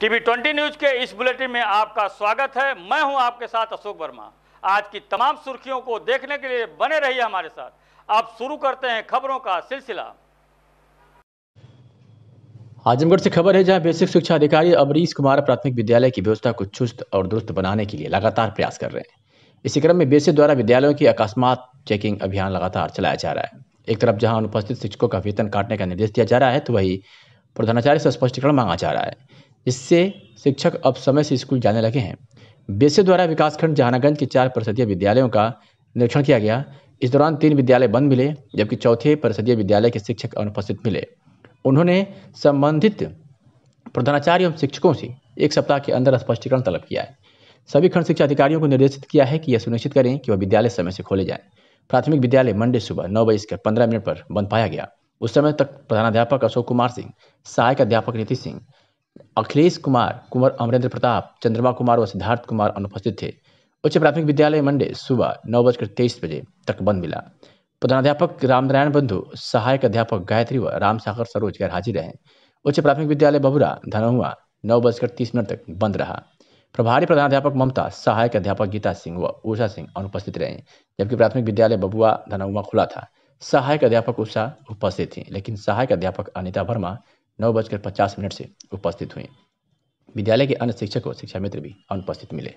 TV twenty news के इस bulletin में आपका स्वागत है मैं हूं आपके साथ अशोक वर्मा आज की तमाम सुर्खियों को देखने के लिए बने रहिए हमारे साथ अब शुरू करते हैं खबरों का सिलसिला आजमगढ़ से खबर है जहां बेसिक शिक्षा अधिकारी अमरीश कुमार प्राथमिक विद्यालय की व्यवस्था को चुस्त और दुरुस्त बनाने के लिए लगातार प्रयास कर रहे हैं इसी क्रम में बेसिक द्वारा विद्यालयों की अकस्मात चेकिंग अभियान लगातार चलाया जा रहा है एक तरफ जहां अनुपस्थित शिक्षकों का वेतन काटने का निर्देश दिया जा रहा है तो वही प्रधानाचार्य से स्पष्टीकरण मांगा जा रहा है इससे शिक्षक अब समय से स्कूल जाने लगे हैं बेसे द्वारा विकासखंड जहानागंज के चार परिषदीय विद्यालयों का निरीक्षण किया गया इस दौरान तीन विद्यालय बंद मिले जबकि चौथे परिषदीय विद्यालय के शिक्षक अनुपस्थित मिले उन्होंने संबंधित प्रधानाचार्य एवं शिक्षकों से एक सप्ताह के अंदर स्पष्टीकरण तलब किया है सभी खंड शिक्षा अधिकारियों को निर्देशित किया है कि यह सुनिश्चित करें कि वह विद्यालय समय से खोले जाएं प्राथमिक विद्यालय मंडे सुबह नौ बजकर पंद्रह मिनट पर बंद पाया गया उस समय तक प्रधानाध्यापक अशोक कुमार सिंह सहायक अध्यापक नीति सिंह अखिलेश कुमार कुंवर अमरेंद्र प्रताप चंद्रमा कुमार व सिद्धार्थ कुमार अनुपस्थित थे उच्च प्राथमिक विद्यालय मंडे सुबह नौ बजकर तेईस बजे तक बंद मिला प्रधानाध्यापक रामनारायण बंधु सहायक अध्यापक गायत्री व राम सागर सरोज गैर हाजिर रहे उच्च प्राथमिक विद्यालय बबुरा धनहुआ नौ बजकर तीस मिनट तक बंद रहा प्रभारी प्रधानाध्यापक ममता सहायक अध्यापक गीता सिंह व ऊषा सिंह अनुपस्थित रहे जबकि प्राथमिक विद्यालय बबुआ धनहुआ खुला था सहायक अध्यापक उषा उपस्थित थी लेकिन सहायक अध्यापक अनिता वर्मा नौ बजकर पचास मिनट से उपस्थित हुई विद्यालय के अन्य शिक्षक और शिक्षा मित्र भी अनुपस्थित मिले